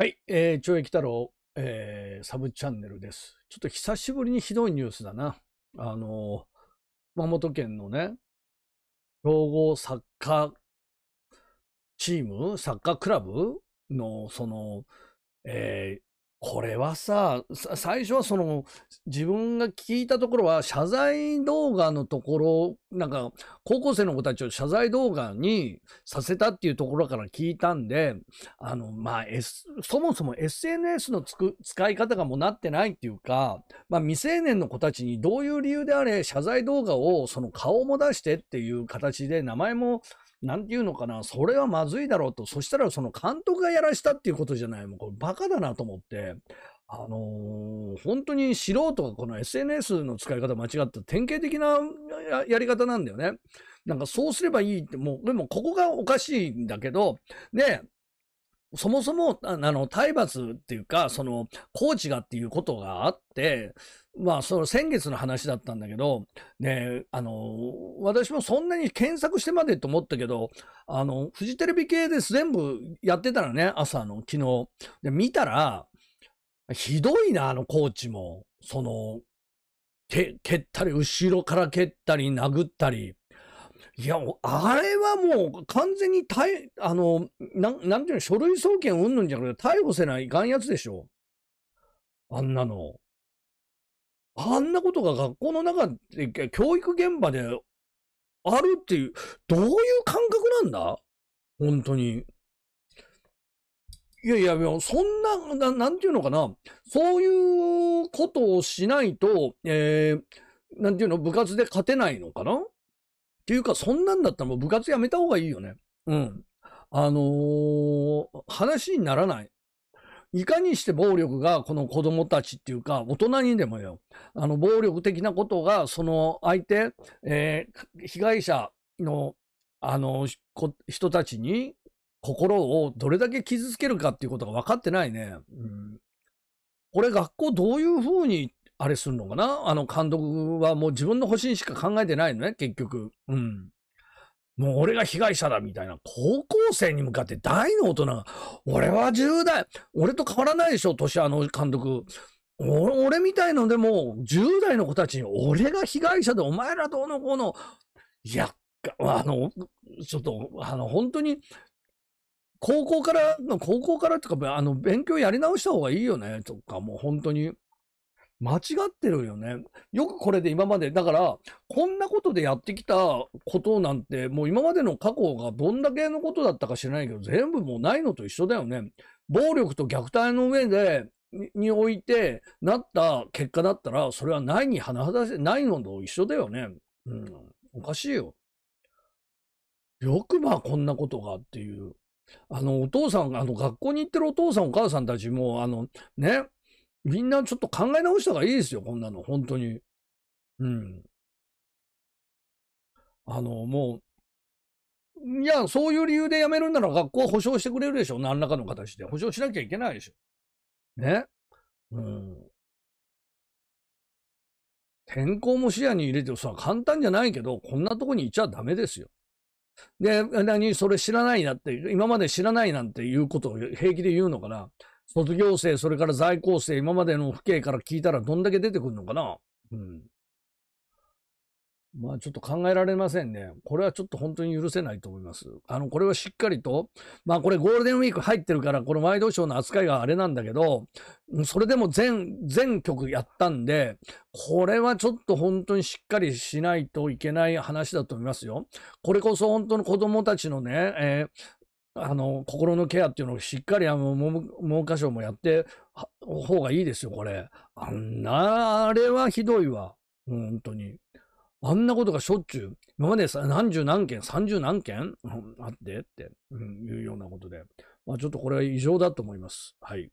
はい、えー、懲役太郎、えー、サブチャンネルです。ちょっと久しぶりにひどいニュースだな。あのー、熊本県のね、強豪サッカーチーム、サッカークラブの、その、えー、これはさ、最初はその、自分が聞いたところは、謝罪動画のところ、なんか、高校生の子たちを謝罪動画にさせたっていうところから聞いたんで、あの、まあ、S、そもそも SNS のつく使い方がもうなってないっていうか、まあ、未成年の子たちにどういう理由であれ、謝罪動画をその顔も出してっていう形で名前もなんていうのかな、それはまずいだろうと、そしたらその監督がやらしたっていうことじゃない、もうこれバカだなと思って、あのー、本当に素人がこの SNS の使い方間違った典型的なやり方なんだよね。なんかそうすればいいって、もう、でもここがおかしいんだけど、ね、そもそも、あの、体罰っていうか、その、コーチがっていうことがあって、まあ、その先月の話だったんだけど、ね、あの、私もそんなに検索してまでと思ったけど、あの、フジテレビ系で全部やってたらね、朝の昨日。で、見たら、ひどいな、あのコーチも。その、蹴ったり、後ろから蹴ったり、殴ったり。いや、あれはもう完全に逮、あの、なん、なんていうの、書類送検うんぬんじゃなくて、逮捕せないかんやつでしょ。あんなの。あんなことが学校の中で、教育現場であるっていう、どういう感覚なんだ本当に。いやいや、そんな、ななんていうのかな。そういうことをしないと、えー、なんていうの、部活で勝てないのかなっていうか、そんなんだったらもう部活やめた方がいいよね。うん。あのー、話にならない。いかにして暴力がこの子供たちっていうか、大人にでもよ、あの、暴力的なことが、その相手、えー、被害者の、あの、人たちに心をどれだけ傷つけるかっていうことが分かってないね。うん、これ学校どういうふうにあれするのかなあの監督はもう自分の保身しか考えてないのね、結局。うん。もう俺が被害者だみたいな、高校生に向かって大の大人が、俺は10代、俺と変わらないでしょ、年あの監督。俺みたいのでも、10代の子たちに、俺が被害者でお前らどうのこうの、いや、あの、ちょっと、あの、本当に、高校からの、高校からとか、あの、勉強やり直した方がいいよね、とか、もう本当に間違ってるよね。よくこれで今まで、だから、こんなことでやってきたことなんて、もう今までの過去がどんだけのことだったか知らないけど、全部もうないのと一緒だよね。暴力と虐待の上で、においてなった結果だったら、それはないに甚だし、ないのと一緒だよね。うん。おかしいよ。よくまあこんなことがっていう。あの、お父さん、あの、学校に行ってるお父さんお母さんたちも、あの、ね、みんなちょっと考え直した方がいいですよ、こんなの、本当に。うん。あの、もう、いや、そういう理由で辞めるんなら学校は保証してくれるでしょ、何らかの形で。保証しなきゃいけないでしょ。ね。うん。転校も視野に入れてさ、簡単じゃないけど、こんなとこにいちゃダメですよ。で、何、それ知らないなって、今まで知らないなんていうことを平気で言うのかな。卒業生、それから在校生、今までの父兄から聞いたらどんだけ出てくるのかなうん。まあちょっと考えられませんね。これはちょっと本当に許せないと思います。あの、これはしっかりと、まあこれゴールデンウィーク入ってるから、このワイドショーの扱いがあれなんだけど、それでも全、全曲やったんで、これはちょっと本当にしっかりしないといけない話だと思いますよ。これこそ本当の子供たちのね、えー、あの、心のケアっていうのをしっかり、あの、文科省もやって方がいいですよ、これ。あんな、あれはひどいわ。本当に。あんなことがしょっちゅう、今まで何十何件、三十何件、あってって、うん、いうようなことで。まあ、ちょっとこれは異常だと思います。はい。